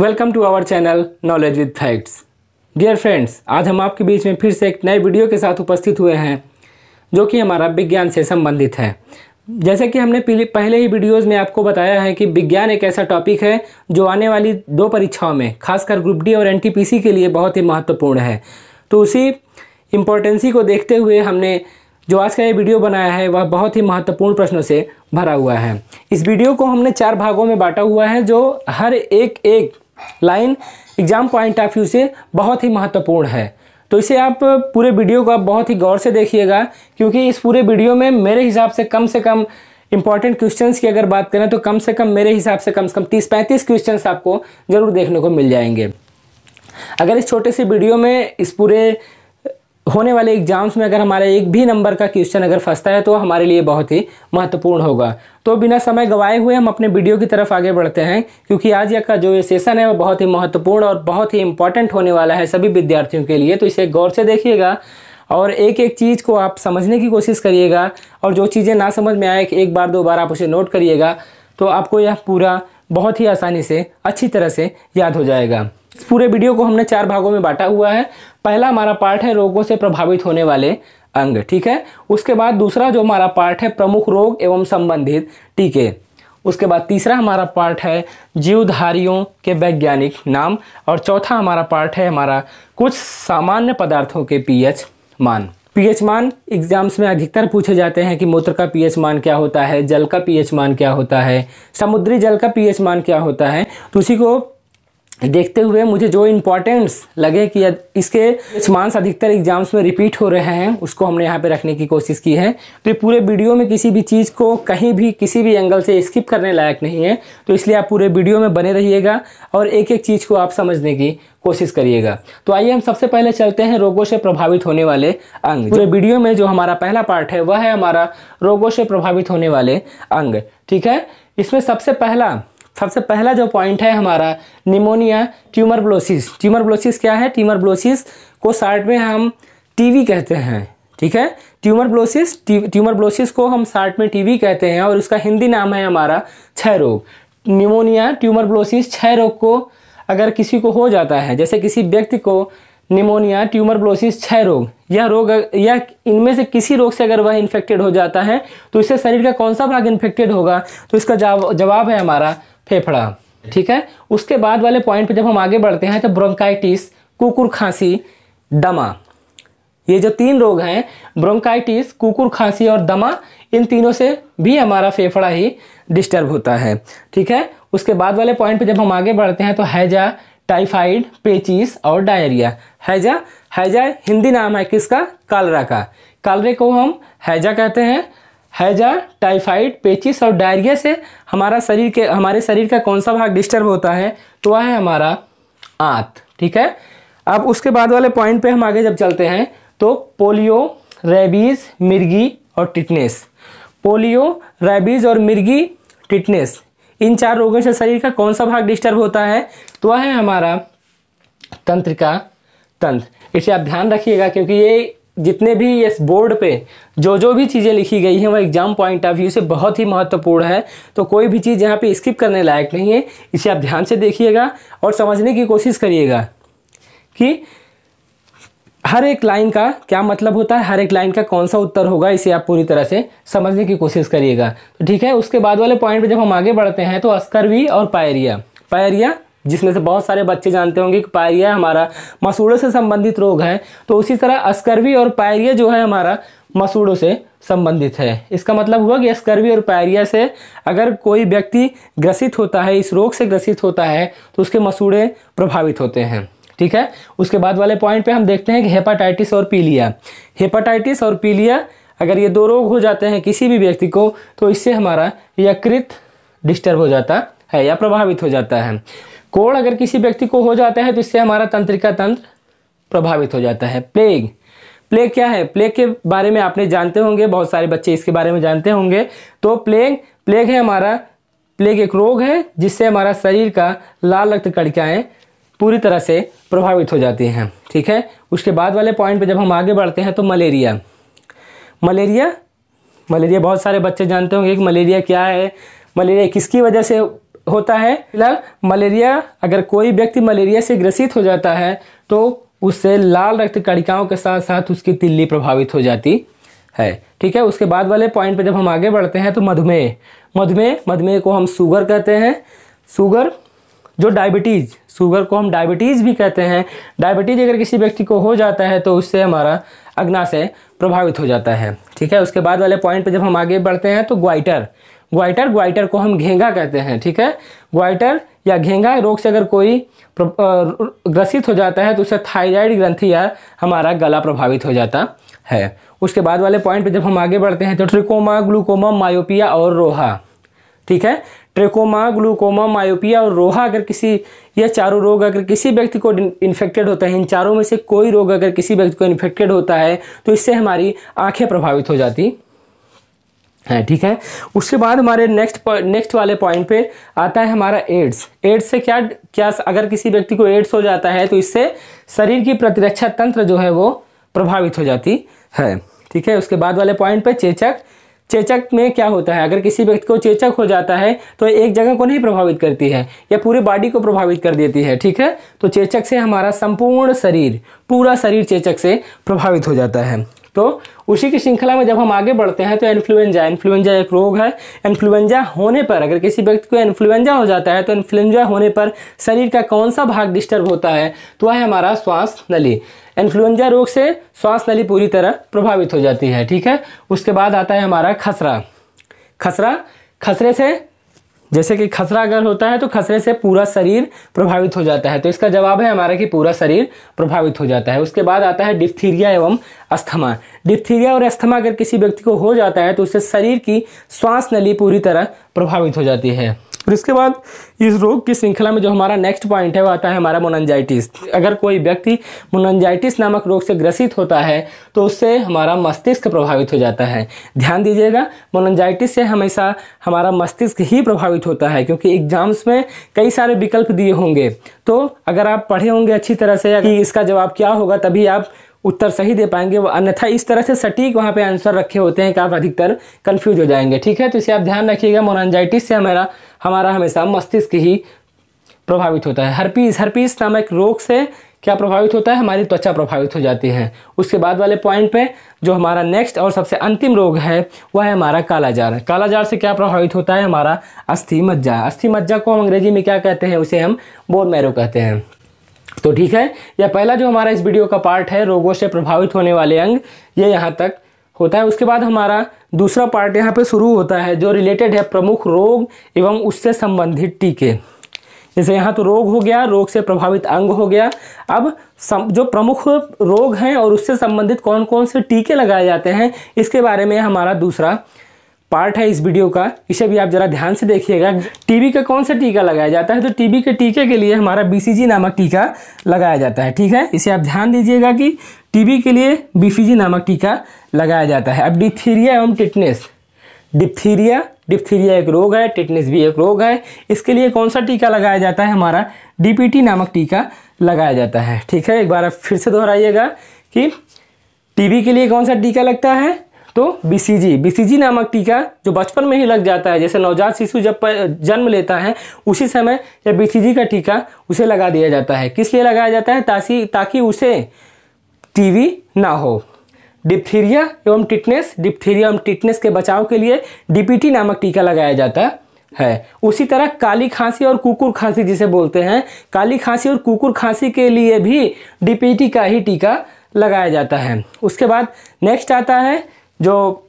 Welcome to our channel knowledge with facts dear friends आज हम आपके बीच में फिर से एक नए वीडियो के साथ उपस्थित हुए हैं जो कि हमारा विज्ञान से संबंधित है जैसे कि हमने पहले ही वीडियोस में आपको बताया है कि विज्ञान एक ऐसा टॉपिक है जो आने वाली दो परीक्षाओं में खासकर ग्रुप डी और एन के लिए बहुत ही महत्वपूर्ण है तो उसी इम्पोर्टेंसी को देखते हुए हमने जो आज का ये वीडियो बनाया है वह बहुत ही महत्वपूर्ण प्रश्नों से भरा हुआ है इस वीडियो को हमने चार भागों में बांटा हुआ है जो हर एक एक line exam point of view से बहुत ही महत्वपूर्ण है तो इसे आप पूरे वीडियो को आप बहुत ही गौर से देखिएगा क्योंकि इस पूरे वीडियो में मेरे हिसाब से कम से कम इंपॉर्टेंट क्वेश्चंस की अगर बात करें तो कम से कम मेरे हिसाब से कम से कम तीस पैंतीस क्वेश्चंस आपको ज़रूर देखने को मिल जाएंगे अगर इस छोटे से वीडियो में इस पूरे होने वाले एग्जाम्स में अगर हमारे एक भी नंबर का क्वेश्चन अगर फंसता है तो हमारे लिए बहुत ही महत्वपूर्ण होगा तो बिना समय गवाए हुए हम अपने वीडियो की तरफ आगे बढ़ते हैं क्योंकि आज का जो ये सेशन है वो बहुत ही महत्वपूर्ण और बहुत ही इंपॉर्टेंट होने वाला है सभी विद्यार्थियों के लिए तो इसे गौर से देखिएगा और एक एक चीज़ को आप समझने की कोशिश करिएगा और जो चीज़ें ना समझ में आए एक बार दो बार आप उसे नोट करिएगा तो आपको यह पूरा बहुत ही आसानी से अच्छी तरह से याद हो जाएगा पूरे वीडियो को हमने चार भागों में बांटा हुआ है पहला हमारा पार्ट है रोगों से प्रभावित होने वाले अंग ठीक है उसके बाद दूसरा जो हमारा पार्ट है प्रमुख रोग एवं संबंधित टीके उसके बाद तीसरा हमारा पार्ट है जीवधारियों के वैज्ञानिक नाम और चौथा हमारा पार्ट है हमारा कुछ सामान्य पदार्थों के पीएच मान पीएच मान एग्जाम्स में अधिकतर पूछे जाते हैं कि मूत्र का पीएच मान क्या होता है जल का पीएच मान क्या होता है समुद्री जल का पीएच मान क्या होता है तो उसी को देखते हुए मुझे जो इम्पोर्टेंट्स लगे कि इसके मार्क्स अधिकतर एग्जाम्स में रिपीट हो रहे हैं उसको हमने यहाँ पे रखने की कोशिश की है तो ये पूरे वीडियो में किसी भी चीज़ को कहीं भी किसी भी एंगल से स्किप करने लायक नहीं है तो इसलिए आप पूरे वीडियो में बने रहिएगा और एक एक चीज़ को आप समझने की कोशिश करिएगा तो आइए हम सबसे पहले चलते हैं रोगों से प्रभावित होने वाले अंग पूरे वीडियो में जो हमारा पहला पार्ट है वह है हमारा रोगों से प्रभावित होने वाले अंग ठीक है इसमें सबसे पहला सबसे पहला जो पॉइंट है हमारा pneumonia tuberculosis tuberculosis क्या है ट्यूमर ब्लोसिस को शार्ट में हम टीवी कहते हैं ठीक है ट्यूमर ब्लोसिस ट्यूमर ब्लोसिस को हम शार्ट में टीवी कहते हैं और उसका हिंदी नाम है हमारा क्षय रोग निमोनिया ट्यूमर ब्लोसिस क्षय रोग को अगर किसी को हो जाता है जैसे किसी व्यक्ति को निमोनिया ट्यूमर ब्लोसिस क्षय रोग यह रोग या इनमें से किसी रोग से अगर वह इन्फेक्टेड हो जाता है तो इससे शरीर का कौन सा भाग इन्फेक्टेड होगा तो इसका जवाब है हमारा फेफड़ा ठीक है उसके बाद वाले पॉइंट पे जब हम आगे बढ़ते हैं तो ब्रोंकाइटिस कुकुर खांसी दमा ये जो तीन रोग हैं ब्रोंकाइटिस कुकुर खांसी और दमा इन तीनों से भी हमारा फेफड़ा ही डिस्टर्ब होता है ठीक है उसके बाद वाले पॉइंट पे जब हम आगे बढ़ते हैं तो हैजा टाइफाइड पेचिस और डायरिया हैजा हैजा हिंदी नाम है किसका कालरा का कालरे को हम हैजा कहते हैं हैजा टाइफाइड पेचिस और डायरिया से हमारा शरीर के हमारे शरीर का कौन सा भाग डिस्टर्ब होता है तो वह है हमारा आंत ठीक है अब उसके बाद वाले पॉइंट पे हम आगे जब चलते हैं तो पोलियो रेबीज मिर्गी और टिटनेस पोलियो रेबीज और मिर्गी टिटनेस इन चार रोगों से शरीर का कौन सा भाग डिस्टर्ब होता है तो वह है हमारा तंत्र का तंत्र इसे आप ध्यान रखिएगा क्योंकि ये जितने भी इस बोर्ड पे जो जो भी चीज़ें लिखी गई हैं वह एग्जाम पॉइंट ऑफ व्यू से बहुत ही महत्वपूर्ण है तो कोई भी चीज़ यहाँ पे स्किप करने लायक नहीं है इसे आप ध्यान से देखिएगा और समझने की कोशिश करिएगा कि हर एक लाइन का क्या मतलब होता है हर एक लाइन का कौन सा उत्तर होगा इसे आप पूरी तरह से समझने की कोशिश करिएगा तो ठीक है उसके बाद वाले पॉइंट पर जब हम आगे बढ़ते हैं तो अस्करवी और पायरिया पायरिया जिसमें से बहुत सारे बच्चे जानते होंगे कि पायरिया हमारा मसूड़ों से संबंधित रोग है तो उसी तरह अस्कर्वी और पायरिया जो है हमारा मसूड़ों से संबंधित है इसका मतलब हुआ कि अस्कर्वी और पायरिया से अगर कोई व्यक्ति ग्रसित होता है इस रोग से ग्रसित होता है तो उसके मसूड़े प्रभावित होते हैं ठीक है उसके बाद वाले पॉइंट पे हम देखते हैं कि हेपाटाइटिस और पीलिया हेपाटाइटिस और पीलिया अगर ये दो रोग हो जाते हैं किसी भी व्यक्ति को तो इससे हमारा यकृत डिस्टर्ब हो जाता है या प्रभावित हो जाता है कोड़ अगर किसी व्यक्ति को हो जाता है तो इससे हमारा तंत्रिका तंत्र प्रभावित हो जाता है प्लेग प्लेग क्या है प्लेग के बारे में आपने जानते होंगे बहुत सारे बच्चे इसके बारे में जानते होंगे तो प्लेग प्लेग है हमारा प्लेग एक रोग है जिससे हमारा शरीर का लाल रक्त कणिकाएँ पूरी तरह से प्रभावित हो जाती हैं ठीक है उसके बाद वाले पॉइंट पे जब हम आगे बढ़ते हैं तो मलेरिया मलेरिया मलेरिया बहुत सारे बच्चे जानते होंगे कि मलेरिया क्या है मलेरिया किसकी वजह से होता है फिलहाल मलेरिया अगर कोई व्यक्ति मलेरिया से ग्रसित हो जाता है तो उससे लाल रक्त कणिकाओं के साथ साथ उसकी तिल्ली प्रभावित हो जाती है ठीक है उसके बाद वाले पॉइंट पे जब हम आगे बढ़ते हैं तो मधुमेह मधुमेह मधुमेह को हम शुगर कहते हैं शुगर जो डायबिटीज़ शुगर को हम डायबिटीज़ भी कहते हैं डायबिटीज़ अगर किसी व्यक्ति को हो जाता है तो उससे हमारा अग्नाशय प्रभावित हो जाता है ठीक है उसके बाद वाले पॉइंट पे जब हम आगे बढ़ते हैं तो ग्वाइटर ग्वाइटर ग्वाइटर को हम घेंगा कहते हैं ठीक है ग्वाइटर या घेंगा रोग से अगर कोई ग्रसित हो जाता है तो उससे थाइराइड ग्रंथि या हमारा गला प्रभावित हो जाता है उसके बाद वाले पॉइंट पे जब हम आगे बढ़ते हैं तो ट्रिकोमा ग्लूकोमा मायोपिया और रोहा ठीक है ट्रिकोमा ग्लूकोमा मायोपिया और रोहा अगर किसी ये चारों रोग अगर किसी व्यक्ति को इन्फेक्टेड होता है इन चारों में से कोई रोग अगर किसी व्यक्ति को इन्फेक्टेड होता है तो इससे हमारी आंखें प्रभावित हो जाती है ठीक है उसके बाद हमारे नेक्स्ट नेक्स्ट वाले पॉइंट पे आता है हमारा एड्स एड्स से क्या क्या अगर किसी व्यक्ति को एड्स हो जाता है तो इससे शरीर की प्रतिरक्षा तंत्र जो है वो प्रभावित हो जाती है ठीक है उसके बाद वाले पॉइंट पे चेचक चेचक में क्या होता है अगर किसी व्यक्ति को चेचक हो जाता है तो एक जगह को नहीं प्रभावित करती है या पूरे बॉडी को प्रभावित कर देती है ठीक है तो चेचक से हमारा संपूर्ण शरीर पूरा शरीर चेचक से प्रभावित हो जाता है तो उसी की श्रृंखला में जब हम आगे बढ़ते हैं तो इन्फ्लुएंजा इन्फ्लुएंजा एक रोग है इन्फ्लुएंजा होने पर अगर किसी व्यक्ति को इन्फ्लुएंजा हो जाता है तो इन्फ्लुएंजा होने पर शरीर का कौन सा भाग डिस्टर्ब होता है तो वह हमारा श्वास नली इन्फ्लुएंजा रोग से श्वास नली पूरी तरह प्रभावित हो जाती है ठीक है उसके बाद आता है हमारा खसरा खसरा खसरे से जैसे कि खसरा अगर होता है तो खसरे से पूरा शरीर प्रभावित हो जाता है तो इसका जवाब है हमारा कि पूरा शरीर प्रभावित हो जाता है उसके बाद आता है डिप्थीरिया एवं अस्थमा डिप्थीरिया और अस्थमा अगर किसी व्यक्ति को हो जाता है तो उससे शरीर की श्वास नली पूरी तरह प्रभावित हो जाती है फिर इसके बाद इस रोग की श्रृंखला में जो हमारा नेक्स्ट पॉइंट है वो आता है हमारा मोनजाइटिस अगर कोई व्यक्ति मोनजाइटिस नामक रोग से ग्रसित होता है तो उससे हमारा मस्तिष्क प्रभावित हो जाता है ध्यान दीजिएगा मोनजाइटिस से हमेशा हमारा मस्तिष्क ही प्रभावित होता है क्योंकि एग्जाम्स में कई सारे विकल्प दिए होंगे तो अगर आप पढ़े होंगे अच्छी तरह से कि इसका जवाब क्या होगा तभी आप उत्तर सही दे पाएंगे वो अन्यथा इस तरह से सटीक वहाँ पे आंसर रखे होते हैं कि आप अधिकतर कंफ्यूज हो जाएंगे ठीक है तो इसे आप ध्यान रखिएगा मोनाजाइटिस से हमारा हमारा हमेशा मस्तिष्क ही प्रभावित होता है हरपीस हरपीस नामक रोग से क्या प्रभावित होता है हमारी त्वचा प्रभावित हो जाती है उसके बाद वाले पॉइंट पे जो हमारा नेक्स्ट और सबसे अंतिम रोग है वह है हमारा कालाजार कालाजार से क्या प्रभावित होता है हमारा अस्थि मज्जा अस्थि मज्जा को हम अंग्रेजी में क्या कहते हैं उसे हम बोन मैरो कहते हैं तो ठीक है यह पहला जो हमारा इस वीडियो का पार्ट है रोगों से प्रभावित होने वाले अंग ये यहाँ तक होता है उसके बाद हमारा दूसरा पार्ट यहाँ पे शुरू होता है जो रिलेटेड है प्रमुख रोग एवं उससे संबंधित टीके जैसे यहाँ तो रोग हो गया रोग से प्रभावित अंग हो गया अब सम, जो प्रमुख रोग हैं और उससे संबंधित कौन कौन से टीके लगाए जाते हैं इसके बारे में हमारा दूसरा पार्ट है इस वीडियो का इसे भी आप जरा ध्यान से देखिएगा टीबी का कौन सा टीका लगाया जाता है तो टीबी के टीके के लिए हमारा बीसीजी नामक टीका लगाया जाता है ठीक है इसे आप ध्यान दीजिएगा कि टीबी के लिए बीसीजी नामक टीका लगाया जाता है अब डिप्थीरिया एवं टिटनेस डिप्थीरिया डिप्थीरिया एक रोग है टिटनेस भी एक रोग है इसके लिए कौन सा टीका लगाया जाता है हमारा डीपीटी नामक टीका लगाया जाता है ठीक है एक बार आप फिर से दोहराइएगा कि टीबी के लिए कौन सा टीका लगता है तो बीसीजी बीसीजी नामक टीका जो बचपन में ही लग जाता है जैसे नवजात शिशु जब जन्म लेता है उसी समय जब बीसीजी का टीका उसे लगा दिया जाता है किस लिए लगाया जाता है ताकि ताकि उसे टीवी ना हो डिप्थीरिया एवं टिटनेस डिप्थीरिया एवं टिटनेस के बचाव के लिए डीपीटी नामक टीका लगाया जाता है है उसी तरह काली खांसी और कुकुर खांसी जिसे बोलते हैं काली खांसी और कुकुर खांसी के लिए भी डीपीटी का ही टीका लगाया जाता है उसके बाद नेक्स्ट आता है जो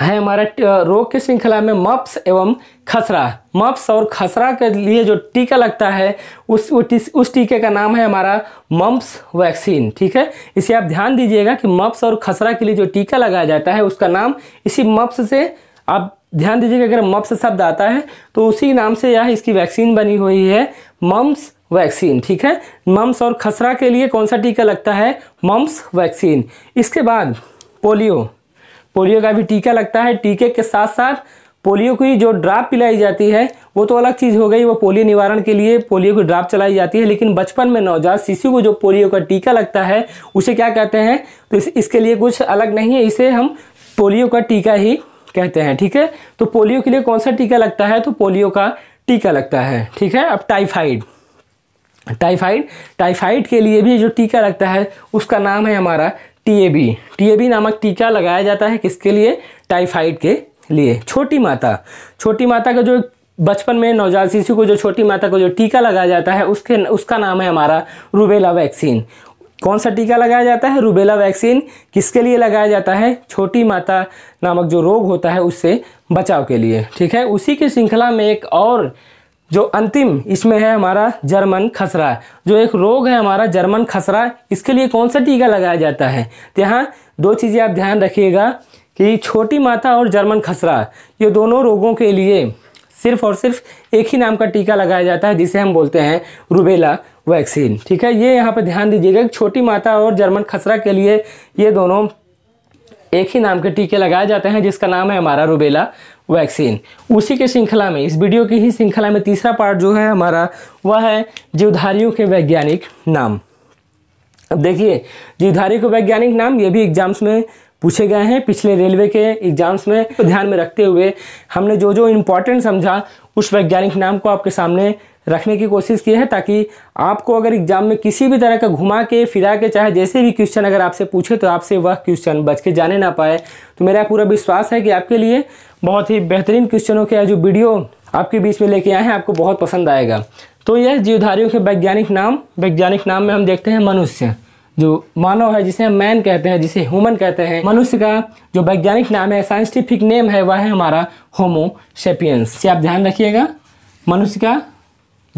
है हमारा रोग की श्रृंखला में मप्स एवं खसरा मप्स और खसरा के लिए जो टीका लगता है उस उस टीके का नाम है हमारा मम्प्स वैक्सीन ठीक है इसे आप ध्यान दीजिएगा कि मप्स और खसरा के लिए जो टीका लगाया जाता है उसका नाम इसी मप्स से आप ध्यान दीजिएगा अगर मप्स शब्द आता है तो उसी नाम से यह इसकी वैक्सीन बनी हुई है मम्स वैक्सीन ठीक है मम्स और खसरा के लिए कौन सा टीका लगता है मम्स वैक्सीन इसके बाद पोलियो पोलियो का भी टीका लगता है टीके के साथ साथ पोलियो की जो ड्राप पिलाई जाती है वो तो अलग चीज़ हो गई वो पोलियो निवारण के लिए पोलियो की ड्राप चलाई जाती है लेकिन बचपन में नवजात शिशु को जो पोलियो का टीका लगता है उसे क्या कहते हैं तो इस, इसके लिए कुछ अलग नहीं है इसे हम पोलियो का टीका ही कहते हैं ठीक है तो पोलियो के लिए कौन सा टीका लगता है तो पोलियो का टीका लगता है ठीक है अब टाइफाइड टाइफाइड टाइफाइड के लिए भी जो टीका लगता है उसका नाम है हमारा टीएबी टीएबी नामक टीका लगाया जाता है किसके लिए टाइफाइड के लिए छोटी माता छोटी माता का जो बचपन में नवजात शिशु को जो छोटी माता को जो टीका लगाया जाता है उसके उसका नाम है हमारा रूबेला वैक्सीन कौन सा टीका लगाया जाता है रूबेला वैक्सीन किसके लिए लगाया जाता है छोटी माता नामक जो रोग होता है उससे बचाव के लिए ठीक है उसी की श्रृंखला में एक और जो अंतिम इसमें है हमारा जर्मन खसरा जो एक रोग है हमारा जर्मन खसरा इसके लिए कौन सा टीका लगाया जाता है तो यहाँ दो चीज़ें आप ध्यान रखिएगा कि छोटी माता और जर्मन खसरा ये दोनों रोगों के लिए सिर्फ और सिर्फ एक ही नाम का टीका लगाया जाता है जिसे हम बोलते हैं रूबेला वैक्सीन ठीक है ये यहाँ पर ध्यान दीजिएगा कि छोटी माता और जर्मन खसरा के लिए ये दोनों एक ही नाम के टीके लगाए जाते हैं जिसका नाम है हमारा रूबेला वैक्सीन उसी के श्रृंखला में इस वीडियो की ही श्रृंखला में तीसरा पार्ट जो है हमारा वह है जीवधारियों के वैज्ञानिक नाम अब देखिए जीवधारी को वैज्ञानिक नाम ये भी एग्जाम्स में पूछे गए हैं पिछले रेलवे के एग्जाम्स में तो ध्यान में रखते हुए हमने जो जो इम्पोर्टेंट समझा उस वैज्ञानिक नाम को आपके सामने रखने की कोशिश की है ताकि आपको अगर एग्जाम में किसी भी तरह का घुमा के फिरा के चाहे जैसे भी क्वेश्चन अगर आपसे पूछे तो आपसे वह क्वेश्चन बच के जाने ना पाए तो मेरा पूरा विश्वास है कि आपके लिए बहुत ही बेहतरीन क्वेश्चनों के जो वीडियो आपके बीच में लेके आए हैं आपको बहुत पसंद आएगा तो यह जीवधारियों के वैज्ञानिक नाम वैज्ञानिक नाम में हम देखते हैं मनुष्य जो मानव है जिसे हम मैन कहते हैं जिसे ह्यूमन कहते हैं मनुष्य का जो वैज्ञानिक नाम है साइंटिफिक नेम है वह है हमारा होमो सेपियंस से आप ध्यान रखिएगा मनुष्य का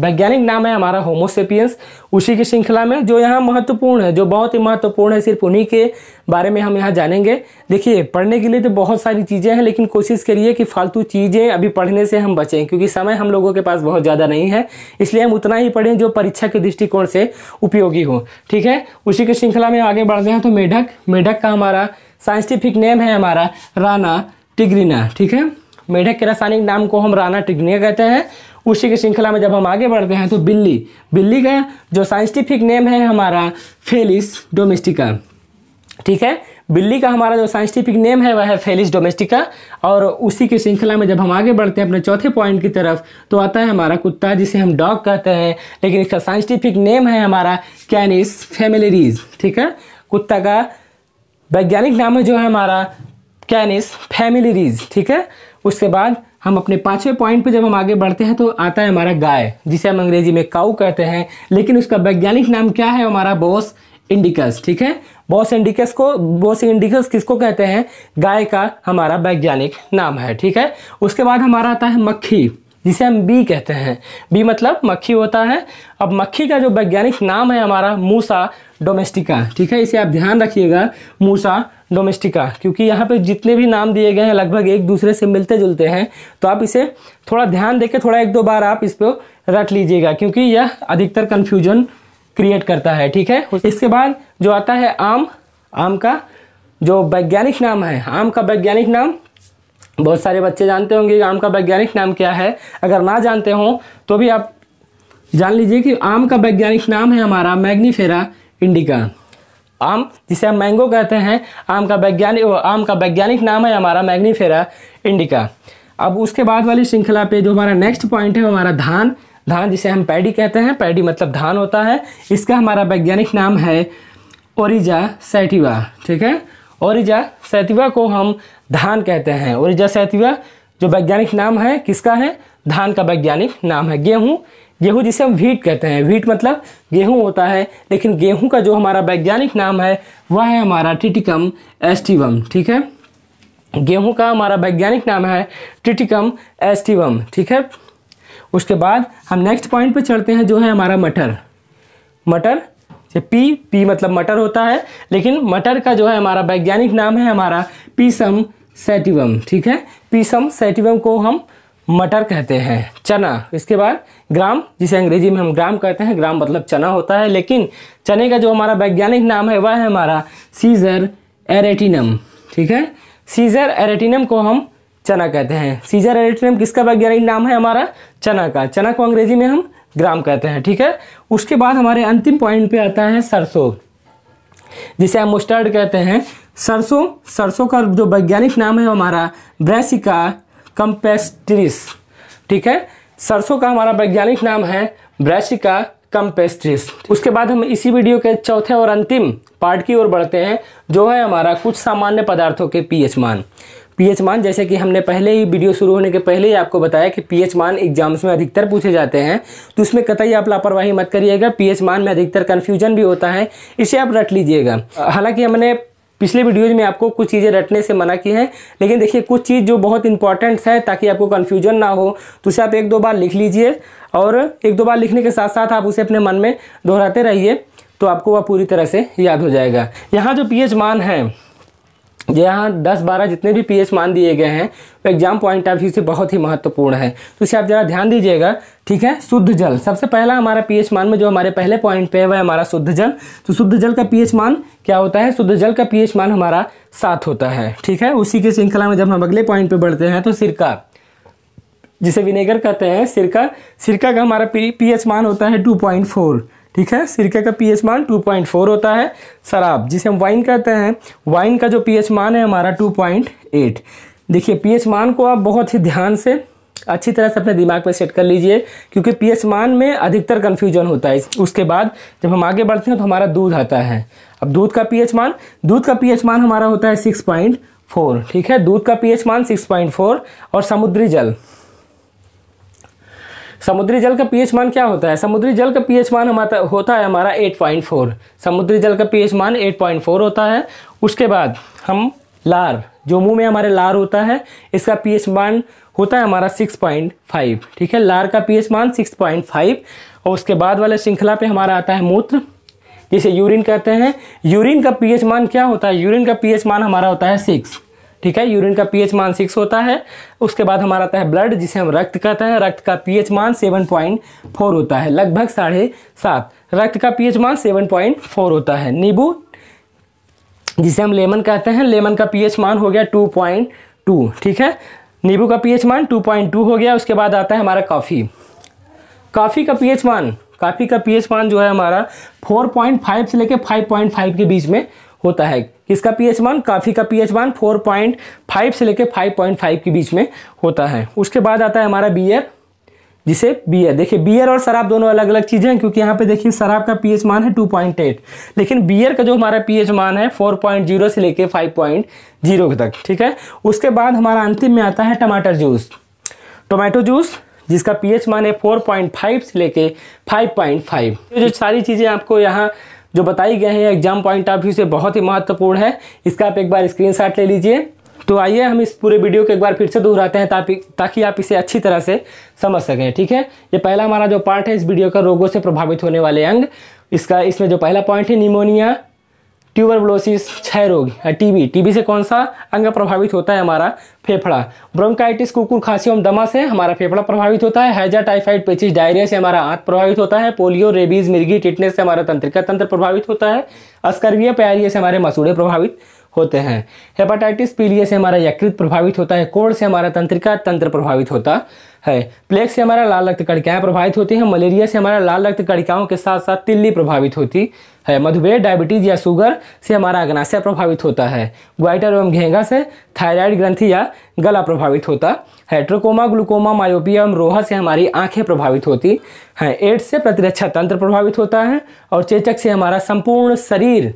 वैज्ञानिक नाम है हमारा होमोसेपियंस उसी की श्रृंखला में जो यहाँ महत्वपूर्ण है जो बहुत ही महत्वपूर्ण है सिर्फ उन्हीं के बारे में हम यहाँ जानेंगे देखिए पढ़ने के लिए तो बहुत सारी चीज़ें हैं लेकिन कोशिश करिए कि फालतू चीज़ें अभी पढ़ने से हम बचें क्योंकि समय हम लोगों के पास बहुत ज़्यादा नहीं है इसलिए हम उतना ही पढ़ें जो परीक्षा के दृष्टिकोण से उपयोगी हो ठीक है उसी की श्रृंखला में आगे बढ़ते हैं तो मेढक मेढक का हमारा साइंटिफिक नेम है हमारा राना टिग्रीना ठीक है मेढक के रासायनिक नाम को हम राना टिग्रीना कहते हैं उसी की श्रृंखला में जब हम आगे बढ़ते हैं तो बिल्ली बिल्ली का जो साइंटिफिक नेम है हमारा फेलिस डोमेस्टिका ठीक है बिल्ली का हमारा जो साइंटिफिक नेम है वह है फेलिस डोमेस्टिका और उसी की श्रृंखला में जब हम आगे बढ़ते हैं अपने चौथे पॉइंट की तरफ तो आता है हमारा कुत्ता जिसे हम डॉग कहते हैं लेकिन इसका साइंटिफिक नेम है हमारा कैनिस फेमिलरीज ठीक है कुत्ता का वैज्ञानिक नाम है जो है हमारा कैनिस फैमिलीरीज ठीक है उसके बाद हम अपने पांचवें पॉइंट पे जब हम आगे बढ़ते हैं तो आता है हमारा गाय जिसे हम अंग्रेजी में काऊ कहते हैं लेकिन उसका वैज्ञानिक नाम क्या है हमारा बॉस इंडिकस ठीक है बॉस इंडिकस को बॉस इंडिकस किसको कहते हैं गाय का हमारा वैज्ञानिक नाम है ठीक है उसके बाद हमारा आता है मक्खी जिसे हम बी कहते हैं बी मतलब मक्खी होता है अब मक्खी का जो वैज्ञानिक नाम है हमारा मूसा डोमेस्टिका ठीक है इसे आप ध्यान रखिएगा मूसा डोमेस्टिका क्योंकि यहाँ पे जितने भी नाम दिए गए हैं लगभग एक दूसरे से मिलते जुलते हैं तो आप इसे थोड़ा ध्यान देके थोड़ा एक दो बार आप इस पर रट लीजिएगा क्योंकि यह अधिकतर कन्फ्यूजन क्रिएट करता है ठीक है इसके बाद जो आता है आम आम का जो वैज्ञानिक नाम है आम का वैज्ञानिक नाम बहुत सारे बच्चे जानते होंगे आम का वैज्ञानिक नाम क्या है अगर ना जानते हों तो भी आप जान लीजिए कि आम का वैज्ञानिक नाम है हमारा मैग्नीफेरा इंडिका आम जिसे हम मैंगो कहते हैं आम का वैज्ञानिक आम का वैज्ञानिक नाम है हमारा मैग्नीफेरा इंडिका अब उसके बाद वाली श्रृंखला पे जो हमारा नेक्स्ट पॉइंट है हमारा धान धान जिसे हम पैडी कहते हैं पैडी मतलब धान होता है इसका हमारा वैज्ञानिक नाम है ओरिजा सैटिवा ठीक है ओरिजा सैतिवा को हम धान कहते हैं ओरिजा सैतिवा जो वैज्ञानिक नाम है किसका है धान का वैज्ञानिक नाम है गेहूँ गेहूं जिसे हम व्हीट कहते हैं व्हीट मतलब गेहूं होता है लेकिन गेहूं का जो हमारा वैज्ञानिक नाम है वह है हमारा टिटिकम एस्टिवम ठीक है गेहूं का हमारा वैज्ञानिक नाम है टिटिकम एस्टिवम ठीक है उसके बाद हम नेक्स्ट पॉइंट पे चलते हैं जो है हमारा मटर मटर से पी पी मतलब मटर होता है लेकिन मटर का जो है हमारा वैज्ञानिक नाम है हमारा पीसम सेटिवम ठीक है पीसम सेटिवम को हम मटर कहते हैं चना इसके बाद ग्राम जिसे अंग्रेजी में हम ग्राम कहते हैं ग्राम मतलब चना होता है लेकिन चने का जो हमारा वैज्ञानिक नाम है वह है हमारा सीजर एरेटिनम ठीक है सीजर एरेटिनम को हम चना कहते हैं सीजर एरेटिनम किसका वैज्ञानिक नाम है हमारा चना का चना को अंग्रेजी में हम ग्राम कहते हैं ठीक है उसके बाद हमारे अंतिम पॉइंट पे आता है सरसों जिसे हम मुस्टर्ड कहते हैं सरसों सरसों का जो वैज्ञानिक नाम है हमारा ब्रैसिका कम्पेस्ट्रिस ठीक है सरसों का हमारा वैज्ञानिक नाम है ब्रैसिका कम्पेस्ट्रिस उसके बाद हम इसी वीडियो के चौथे और अंतिम पार्ट की ओर बढ़ते हैं जो है हमारा कुछ सामान्य पदार्थों के पीएच मान पीएच मान जैसे कि हमने पहले ही वीडियो शुरू होने के पहले ही आपको बताया कि पीएच मान एग्जाम्स में अधिकतर पूछे जाते हैं तो इसमें कतई आप लापरवाही मत करिएगा पीएच मान में अधिकतर कन्फ्यूजन भी होता है इसे आप रट लीजिएगा हालांकि हमने पिछले वीडियोज में आपको कुछ चीज़ें रटने से मना की है लेकिन देखिए कुछ चीज़ जो बहुत इंपॉर्टेंट है ताकि आपको कन्फ्यूजन ना हो तो उसे आप एक दो बार लिख लीजिए और एक दो बार लिखने के साथ साथ आप उसे अपने मन में दोहराते रहिए तो आपको वह पूरी तरह से याद हो जाएगा यहाँ जो पीएच मान है यहाँ 10-12 जितने भी पीएच मान दिए गए हैं वो एग्जाम पॉइंट ऑफ व्यू से बहुत ही महत्वपूर्ण है तो इसे आप जरा ध्यान दीजिएगा ठीक है शुद्ध जल सबसे पहला हमारा पीएच मान में जो हमारे पहले पॉइंट पे है वह हमारा शुद्ध जल तो शुद्ध जल का पीएच मान क्या होता है शुद्ध जल का पीएच मान हमारा सात होता है ठीक है उसी की श्रृंखला में जब हम अगले पॉइंट पे बढ़ते हैं तो सिरका जिसे विनेगर कहते हैं सिरका सिरका का हमारा पी मान होता है टू पॉइंट फोर ठीक है सिरके का पीएच मान 2.4 होता है शराब जिसे हम वाइन कहते हैं वाइन का जो पीएच मान है हमारा 2.8 देखिए पीएच मान को आप बहुत ही ध्यान से अच्छी तरह से अपने दिमाग पर सेट कर लीजिए क्योंकि पीएच मान में अधिकतर कन्फ्यूजन होता है उसके बाद जब हम आगे बढ़ते हैं तो हमारा दूध आता है अब दूध का पी मान दूध का पी मान हमारा होता है फोर ठीक है दूध का पी मान फोर और समुद्री जल समुद्री जल का पीएच मान क्या होता है समुद्री जल का पीएच मान हमारा होता है हमारा 8.4 समुद्री जल का पीएच मान 8.4 होता है उसके बाद हम लार जो मुंह में हमारे लार होता है इसका पीएच मान होता है हमारा 6.5 ठीक है लार का पीएच मान 6.5 और उसके बाद वाले श्रृंखला पे हमारा आता है मूत्र जिसे यूरिन कहते हैं यूरिन का पीएच मान क्या होता है यूरिन का पीएच मान हमारा होता है सिक्स ठीक है यूरिन का पीएच मान सिक्स होता है उसके बाद हमारा आता है ब्लड जिसे हम रक्त कहते हैं रक्त का पीएच मान सेवन पॉइंट फोर होता है लगभग साढ़े सात रक्त का पीएच मान सेवन पॉइंट फोर होता है नींबू जिसे हम लेमन कहते हैं लेमन का पीएच मान हो गया टू पॉइंट टू ठीक है नींबू का पीएच मान टू पॉइंट टू हो गया उसके बाद आता है हमारा कॉफ़ी कॉफ़ी का पीएच मान कॉफी का पीएच मान जो है हमारा फोर पॉइंट फाइव से लेकर फाइव के बीच में होता है किसका पीएच मान काफ़ी का पीएच मान 4.5 से लेकर 5.5 के बीच में होता है उसके बाद आता है हमारा बियर जिसे बियर देखिए बियर और शराब दोनों अलग अलग चीज़ें हैं क्योंकि यहाँ पे देखिए शराब का पीएच मान है 2.8 लेकिन बियर का जो हमारा पीएच मान है 4.0 से लेके 5.0 तक ठीक है उसके बाद हमारा अंतिम में आता है टमाटर जूस टोमेटो जूस जिसका पीएच मान है 4.5 से लेके 5.5 जो सारी चीज़ें आपको यहाँ जो बताई गए हैं एग्जाम पॉइंट ऑफ व्यू से बहुत ही महत्वपूर्ण है इसका आप एक बार स्क्रीन ले लीजिए तो आइए हम इस पूरे वीडियो को एक बार फिर से दोहराते हैं ताकि ताकि आप इसे अच्छी तरह से समझ सकें ठीक है ये पहला हमारा जो पार्ट है इस वीडियो का रोगों से प्रभावित होने वाले अंग इसका इसमें जो पहला पॉइंट है निमोनिया ट्यूबर ब्लोसिस क्षय रोग टीबी टीबी से कौन सा अंग प्रभावित होता है हमारा फेफड़ा ब्रोंकाइटिस कुकुर खांसी एवं दमा से हमारा फेफड़ा प्रभावित होता है हैजा टाइफाइड पेचिस डायरिया से हमारा आंत प्रभावित होता है पोलियो रेबीज मिर्गी टिटनेस से हमारा तंत्रिका तंत्र प्रभावित होता है अस्कर्विया पैरिया से हमारे मसूड़े प्रभावित होते हैं हेपाटाइटिस पीलिया से हमारा यकृत प्रभावित होता है कोड़ से हमारा तंत्रिका तंत्र प्रभावित होता है प्लेग से हमारा लाल रक्त कड़िकाएँ प्रभावित होती हैं मलेरिया से हमारा लाल रक्त कड़िकाओं के साथ साथ तिल्ली प्रभावित होती है मधुमेह डायबिटीज या शुगर से हमारा अग्नाशय प्रभावित होता है ग्वाइटर एवं घेंगा से थायराइड ग्रंथि या गला प्रभावित होता है ट्रोकोमा ग्लूकोमा मायोपिया एवं रोहा से हमारी आंखें प्रभावित होती हैं एड्स से प्रतिरक्षा तंत्र प्रभावित होता है और चेचक से हमारा संपूर्ण शरीर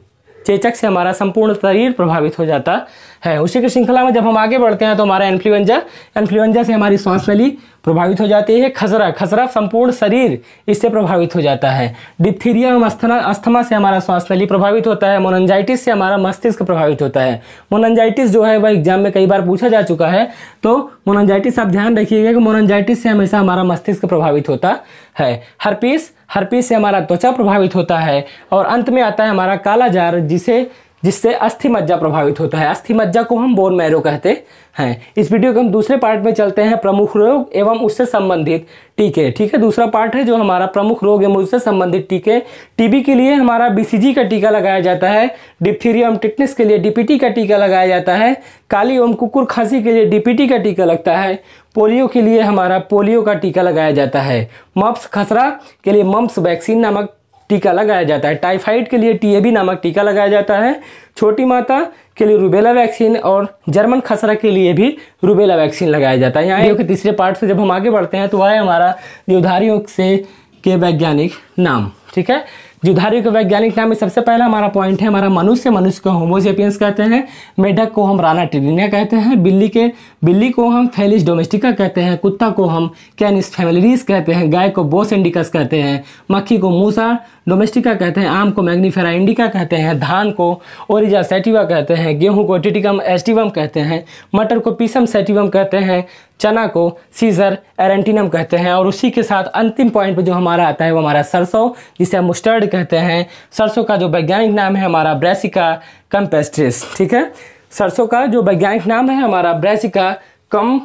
चेचक से हमारा संपूर्ण शरीर प्रभावित हो जाता है उसी की श्रृंखला में जब हम आगे बढ़ते हैं तो हमारा इन्फ्लुएंजा इन्फ्लुएंजा से हमारी श्वास नली प्रभावित हो जाती है खसरा खसरा संपूर्ण शरीर इससे प्रभावित हो जाता है डिप्थीरिया एवं अस्थमा अस्थमा से हमारा श्वास नली प्रभावित होता है मोनजाइटिस से हमारा मस्तिष्क प्रभावित होता है मोनजाइटिस जो है वह एग्जाम में कई बार पूछा जा चुका है तो मोनजाइटिस आप ध्यान रखिएगा कि मोनजाइटिस से हमेशा हमारा मस्तिष्क प्रभावित होता है हरपीस हरपीस से हमारा त्वचा प्रभावित होता है और अंत में आता है हमारा कालाजार जिसे जिससे अस्थि मज्जा प्रभावित होता है अस्थि मज्जा को हम बोन मैरो कहते हैं इस वीडियो के हम दूसरे पार्ट में चलते हैं प्रमुख रोग एवं उससे संबंधित टीके ठीक है दूसरा पार्ट है जो हमारा प्रमुख रोग एवं उससे संबंधित टीके टीबी के लिए हमारा बीसीजी का टीका लगाया जाता है डिप्थीरियम टिटनेस के लिए डीपीटी का टीका लगाया जाता है काली एवं कुकुर खांसी के लिए डीपीटी का टीका लगता है पोलियो के लिए हमारा पोलियो का टीका लगाया जाता है मप्स खसरा के लिए मम्स वैक्सीन नामक टीका लगाया जाता है टाइफाइड के लिए टीएबी नामक टीका लगाया जाता है छोटी माता के लिए रूबेला वैक्सीन और जर्मन खसरा के लिए भी रूबेला वैक्सीन लगाया जाता है यहाँ के तीसरे पार्ट से जब हम आगे बढ़ते हैं तो वह हमारा जीवधारियों से के वैज्ञानिक नाम ठीक है जीवधारियों के वैज्ञानिक नाम में सबसे पहला हमारा पॉइंट है हमारा मनुष्य मनुष्य को होमोजेपियंस कहते हैं मेढक को हम राना टिनिया कहते हैं बिल्ली के बिल्ली को हम फेलिस डोमेस्टिका कहते हैं कुत्ता को हम कैनिस फैमिलीज कहते हैं गाय को बोस इंडिकस कहते हैं मक्खी को मूसा डोमेस्टिका कहते हैं आम को मैग्नीफेरा इंडिका कहते हैं धान को ओरिजा सेटिवा कहते हैं गेहूं को टिटिकम एस्टिवम कहते हैं मटर को पीसम सेटिवम कहते हैं चना को सीजर एरेंटिनम कहते हैं और उसी के साथ अंतिम पॉइंट पे जो हमारा आता है वो हमारा सरसों जिसे हम मुस्टर्ड कहते हैं सरसों का जो वैज्ञानिक नाम है हमारा ब्रेसिका कम्पेस्ट्रिस ठीक है सरसों का जो वैज्ञानिक नाम है हमारा ब्रेसिका कम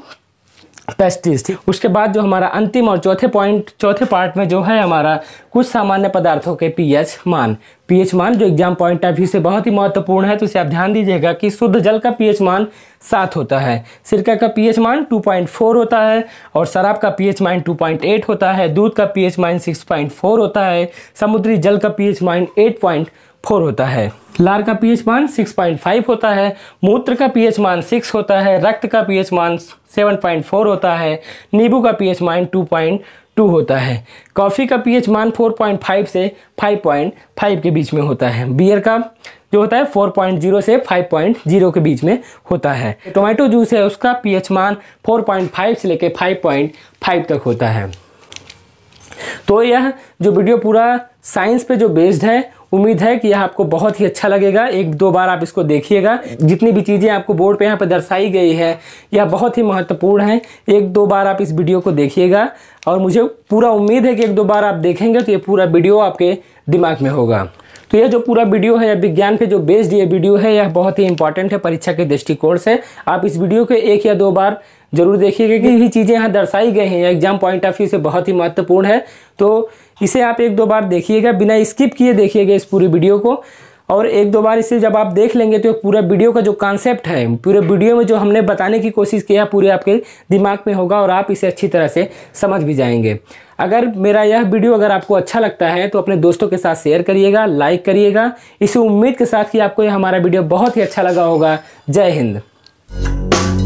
पेस्टिस उसके बाद जो हमारा अंतिम और चौथे पॉइंट चौथे पार्ट में जो है हमारा कुछ सामान्य पदार्थों के पीएच मान पीएच मान जो एग्जाम पॉइंट ऑफ व्यू से बहुत ही महत्वपूर्ण है तो इसे आप ध्यान दीजिएगा कि शुद्ध जल का पीएच मान सात होता है सिरका का पीएच मान 2.4 होता है और शराब का पीएच मान 2.8 होता है दूध का पीएच मान 6.4 होता है समुद्री जल का पीएच मान 8. फोर होता है लार का पीएच मान 6.5 होता है मूत्र का पीएच मान 6 होता है रक्त का पीएच मान 7.4 होता है नींबू का पीएच मान 2.2 होता है कॉफ़ी का पीएच मान 4.5 से 5.5 के बीच में होता है बियर का जो होता है 4.0 से 5.0 के बीच में होता है टोमेटो जूस है उसका पीएच मान 4.5 से लेकर 5.5 तक होता है तो यह जो वीडियो पूरा साइंस पे जो बेस्ड है उम्मीद है कि यह आपको बहुत ही अच्छा लगेगा एक दो बार आप इसको देखिएगा जितनी भी चीज़ें आपको बोर्ड पे यहाँ पर दर्शाई गई है यह बहुत ही महत्वपूर्ण है एक दो बार आप इस वीडियो को देखिएगा और मुझे पूरा उम्मीद है कि एक दो बार आप देखेंगे तो ये पूरा वीडियो आपके दिमाग में होगा तो यह जो पूरा वीडियो है विज्ञान पे जो बेस्ड ये वीडियो है यह बहुत ही इंपॉर्टेंट है परीक्षा के दृष्टिकोण से आप इस वीडियो के एक या दो बार जरूर देखिएगा कि भी चीज़ें यहाँ दर्शाई गई हैं एग्जाम पॉइंट ऑफ व्यू से बहुत ही महत्वपूर्ण है तो इसे आप एक दो बार देखिएगा बिना स्किप किए देखिएगा इस पूरी वीडियो को और एक दो बार इसे जब आप देख लेंगे तो पूरा वीडियो का जो कॉन्सेप्ट है पूरे वीडियो में जो हमने बताने की कोशिश किया पूरे आपके दिमाग में होगा और आप इसे अच्छी तरह से समझ भी जाएंगे अगर मेरा यह वीडियो अगर आपको अच्छा लगता है तो अपने दोस्तों के साथ शेयर करिएगा लाइक करिएगा इसी उम्मीद के साथ कि आपको यह हमारा वीडियो बहुत ही अच्छा लगा होगा जय हिंद